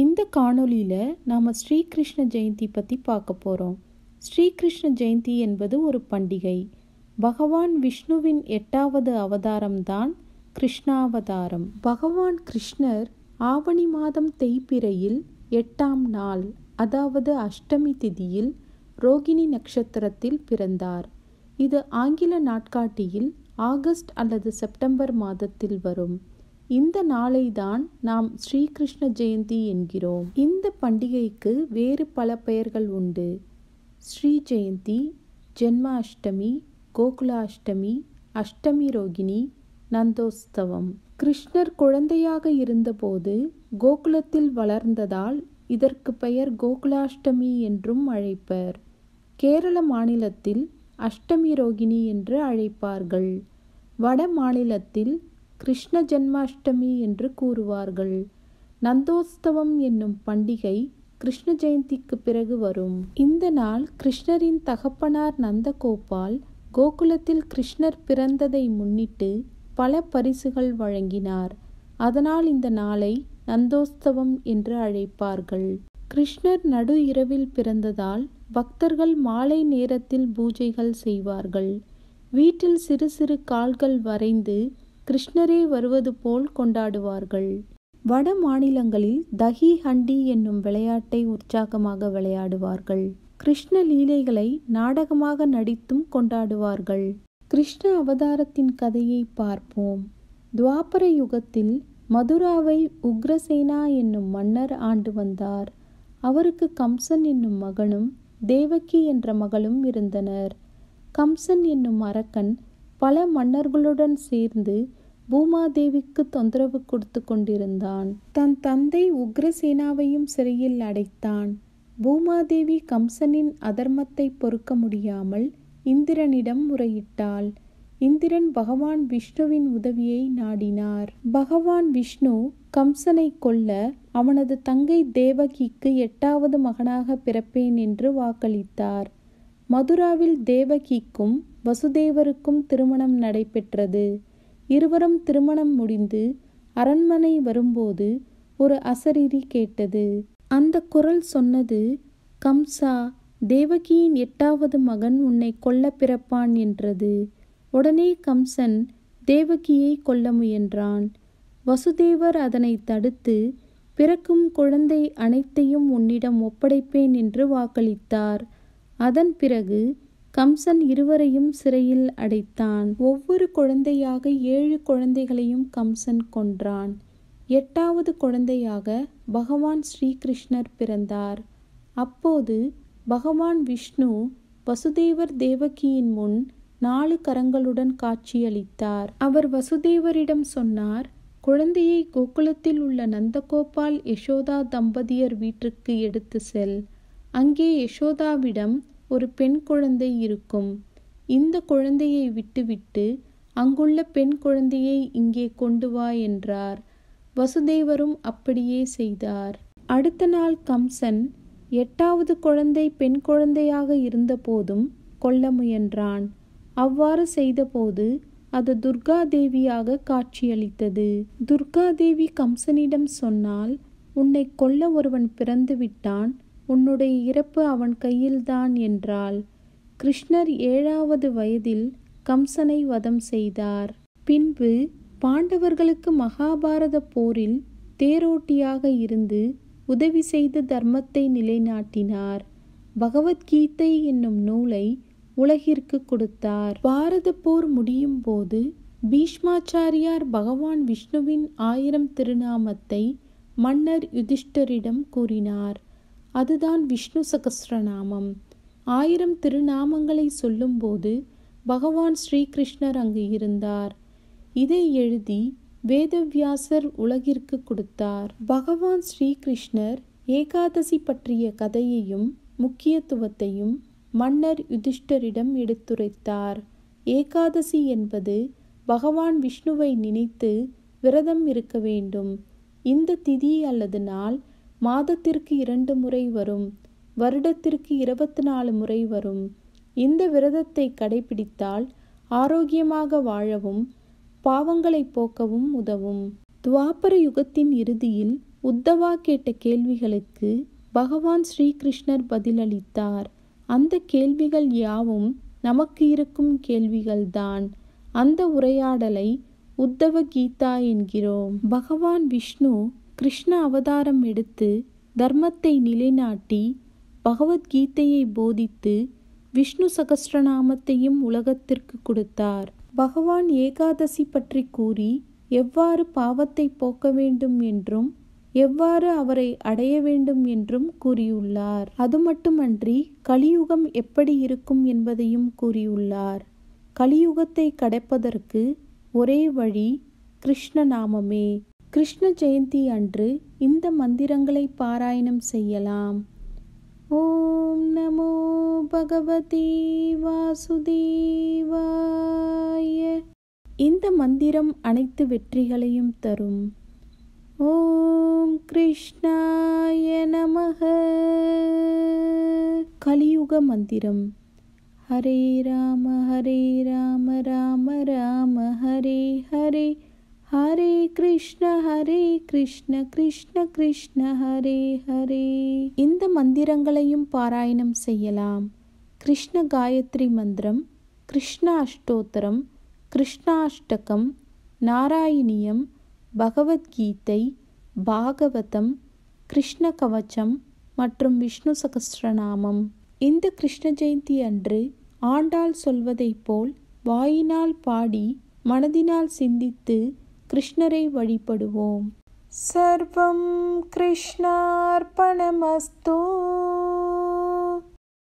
இந்த காணொளியில் நாம் ஸ்ரீகிருஷ்ண ஜெயந்தி பற்றி பார்க்க போகிறோம் ஸ்ரீகிருஷ்ண ஜெயந்தி என்பது ஒரு பண்டிகை பகவான் விஷ்ணுவின் எட்டாவது அவதாரம்தான் கிருஷ்ணாவதாரம் பகவான் கிருஷ்ணர் ஆவணி மாதம் தேய்பிறையில் எட்டாம் நாள் அதாவது அஷ்டமி திதியில் ரோகிணி நட்சத்திரத்தில் பிறந்தார் இது ஆங்கில நாட்காட்டியில் ஆகஸ்ட் அல்லது செப்டம்பர் மாதத்தில் வரும் இந்த நாளை தான் நாம் ஸ்ரீகிருஷ்ண ஜெயந்தி என்கிறோம் இந்த பண்டிகைக்கு வேறு பல பெயர்கள் உண்டு ஸ்ரீ ஜெயந்தி ஜென்மாஷ்டமி கோகுலாஷ்டமி அஷ்டமி ரோகிணி நந்தோஸ்தவம் கிருஷ்ணர் குழந்தையாக இருந்தபோது கோகுலத்தில் வளர்ந்ததால் இதற்கு பெயர் கோகுலாஷ்டமி என்றும் அழைப்பர் கேரள மாநிலத்தில் அஷ்டமி ரோகிணி என்று அழைப்பார்கள் வட மாநிலத்தில் கிருஷ்ண ஜென்மாஷ்டமி என்று கூறுவார்கள் நந்தோஸ்தவம் என்னும் பண்டிகை கிருஷ்ண ஜெயந்திக்கு பிறகு வரும் இந்த நாள் கிருஷ்ணரின் தகப்பனார் நந்தகோபால் கோகுலத்தில் கிருஷ்ணர் பிறந்ததை முன்னிட்டு பல பரிசுகள் வழங்கினார் அதனால் இந்த நாளை நந்தோஸ்தவம் என்று அழைப்பார்கள் கிருஷ்ணர் நடு இரவில் பிறந்ததால் பக்தர்கள் மாலை நேரத்தில் பூஜைகள் செய்வார்கள் வீட்டில் சிறு சிறு கால்கள் வரைந்து கிருஷ்ணரே வருவது போல் கொண்டாடுவார்கள் வட மாநிலங்களில் தஹி ஹண்டி என்னும் விளையாட்டை உற்சாகமாக விளையாடுவார்கள் கிருஷ்ண லீலைகளை நாடகமாக நடித்தும் கொண்டாடுவார்கள் கிருஷ்ண அவதாரத்தின் கதையை பார்ப்போம் துவாபர யுகத்தில் மதுராவை உக்ரசேனா என்னும் மன்னர் ஆண்டு வந்தார் அவருக்கு கம்சன் என்னும் மகனும் தேவகி என்ற மகளும் இருந்தனர் கம்சன் என்னும் அரக்கன் பல மன்னர்களுடன் சேர்ந்து பூமாதேவிக்கு தொந்தரவு கொடுத்து கொண்டிருந்தான் தன் தந்தை உக்ரசேனாவையும் சிறையில் அடைத்தான் பூமாதேவி கம்சனின் அதர்மத்தை பொறுக்க முடியாமல் இந்திரனிடம் முறையிட்டாள் இந்திரன் பகவான் விஷ்ணுவின் உதவியை நாடினார் பகவான் விஷ்ணு கம்சனை கொல்ல அவனது தங்கை தேவகிக்கு எட்டாவது மகனாக பிறப்பேன் என்று வாக்களித்தார் மதுராவில் தேவகிக்கும் வசுதேவருக்கும் திருமணம் நடைபெற்றது இருவரும் திருமணம் முடிந்து அரண்மனை வரும்போது ஒரு அசரீரி கேட்டது அந்த குரல் சொன்னது கம்சா தேவகியின் எட்டாவது மகன் உன்னை கொல்ல பிறப்பான் என்றது உடனே கம்சன் தேவகியை கொல்ல முயன்றான் வசுதேவர் அதனை தடுத்து பிறக்கும் குழந்தை அனைத்தையும் உன்னிடம் ஒப்படைப்பேன் என்று வாக்களித்தார் அதன் பிறகு கம்சன் இருவரையும் சிறையில் அடைத்தான் ஒவ்வொரு குழந்தையாக ஏழு குழந்தைகளையும் கம்சன் கொன்றான் எட்டாவது குழந்தையாக பகவான் ஸ்ரீகிருஷ்ணர் பிறந்தார் அப்போது பகவான் விஷ்ணு வசுதேவர் தேவகியின் முன் நாலு கரங்களுடன் காட்சியளித்தார் அவர் வசுதேவரிடம் சொன்னார் குழந்தையை கோகுலத்தில் உள்ள நந்தகோபால் யசோதா தம்பதியர் வீட்டிற்கு எடுத்து செல் அங்கே யசோதாவிடம் ஒரு பெண் குழந்தை இருக்கும் இந்த குழந்தையை விட்டுவிட்டு அங்குள்ள பெண் குழந்தையை இங்கே கொண்டு வா என்றார் வசுதேவரும் அப்படியே செய்தார் அடுத்த நாள் கம்சன் எட்டாவது குழந்தை பெண் குழந்தையாக இருந்தபோதும் கொல்ல முயன்றான் அவ்வாறு செய்தபோது அது துர்கா தேவியாக காட்சியளித்தது துர்கா தேவி கம்சனிடம் சொன்னால் உன்னை கொல்ல ஒருவன் பிறந்து விட்டான் உன்னுடைய இறப்பு அவன் கையில்தான் என்றாள் கிருஷ்ணர் ஏழாவது வயதில் கம்சனை வதம் செய்தார் பின்பு பாண்டவர்களுக்கு மகாபாரத போரில் தேரோட்டியாக இருந்து உதவி செய்து தர்மத்தை நிலைநாட்டினார் பகவத்கீதை என்னும் நூலை உலகிற்கு கொடுத்தார் பாரத போர் முடியும் போது பீஷ்மாச்சாரியார் பகவான் விஷ்ணுவின் ஆயிரம் திருநாமத்தை மன்னர் யுதிஷ்டரிடம் கூறினார் அதுதான் விஷ்ணு சகசிரநாமம் ஆயிரம் திருநாமங்களை சொல்லும்போது பகவான் ஸ்ரீகிருஷ்ணர் அங்கு இருந்தார் இதை எழுதி வேதவியாசர் உலகிற்கு கொடுத்தார் பகவான் ஸ்ரீகிருஷ்ணர் ஏகாதசி பற்றிய கதையையும் முக்கியத்துவத்தையும் மன்னர் யுதிஷ்டரிடம் எடுத்துரைத்தார் ஏகாதசி என்பது பகவான் விஷ்ணுவை நினைத்து விரதம் இருக்க வேண்டும் இந்த திதி அல்லது நாள் மாதத்திற்கு இரண்டு முறை வரும் வருடத்திற்கு இருபத்தி நாலு முறை வரும் இந்த விரதத்தை கடைபிடித்தால் ஆரோக்கியமாக வாழவும் பாவங்களை போக்கவும் உதவும் துவாபர யுகத்தின் இறுதியில் உத்தவா கேட்ட கேள்விகளுக்கு பகவான் ஸ்ரீகிருஷ்ணர் பதிலளித்தார் அந்த கேள்விகள் யாவும் நமக்கு இருக்கும் கேள்விகள்தான் அந்த உரையாடலை உத்தவ கீதா என்கிறோம் பகவான் விஷ்ணு கிருஷ்ண அவதாரம் எடுத்து தர்மத்தை நிலைநாட்டி பகவத்கீதையை போதித்து விஷ்ணு சகஸ்ரநாமத்தையும் உலகத்திற்கு கொடுத்தார் பகவான் ஏகாதசி பற்றி கூறி எவ்வாறு பாவத்தை போக்க வேண்டும் என்றும் எவ்வாறு அவரை அடைய வேண்டும் என்றும் கூறியுள்ளார் அது மட்டுமன்றி கலியுகம் எப்படி இருக்கும் என்பதையும் கூறியுள்ளார் கலியுகத்தை கடப்பதற்கு ஒரே வழி கிருஷ்ண நாமமே கிருஷ்ண ஜெயந்தி அன்று இந்த மந்திரங்களை பாராயணம் செய்யலாம் ஓம் நமோ பகவதி வாசுதேவாய இந்த மந்திரம் அனைத்து வெற்றிகளையும் தரும் ஓம் கிருஷ்ணாய நமக கலியுக மந்திரம் ஹரே ராம ஹரே ராம ராம ராம ஹரே ஹரே ஹரே கிருஷ்ண ஹரே கிருஷ்ண கிருஷ்ண கிருஷ்ண ஹரே ஹரே இந்த மந்திரங்களையும் பாராயணம் செய்யலாம் கிருஷ்ண காயத்ரி மந்திரம் கிருஷ்ண அஷ்டோத்தரம் கிருஷ்ணாஷ்டகம் நாராயணியம் பகவத்கீதை பாகவதம் கிருஷ்ண கவச்சம் மற்றும் விஷ்ணு சகஸ்ரநாமம் இந்த கிருஷ்ண ஜெயந்தி அன்று ஆண்டாள் சொல்வதைப் போல் வாயினால் பாடி மனதினால் சிந்தித்து கிருஷ்ணரை வழிபடுவோம் சர்வம் கிருஷ்ணார்பணமஸ்தோ